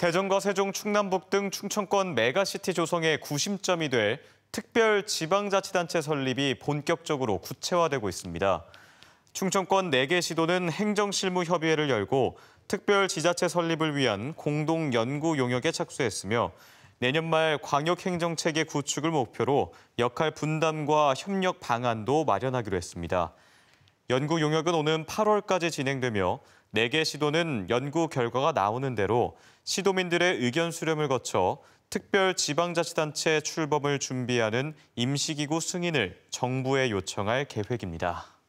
대전과 세종, 충남북 등 충청권 메가시티 조성의 구심점이 될 특별 지방자치단체 설립이 본격적으로 구체화되고 있습니다. 충청권 4개 시도는 행정실무협의회를 열고 특별 지자체 설립을 위한 공동 연구 용역에 착수했으며 내년 말 광역행정체계 구축을 목표로 역할 분담과 협력 방안도 마련하기로 했습니다. 연구 용역은 오는 8월까지 진행되며 4개 시도는 연구 결과가 나오는 대로 시도민들의 의견 수렴을 거쳐 특별 지방자치단체 출범을 준비하는 임시기구 승인을 정부에 요청할 계획입니다.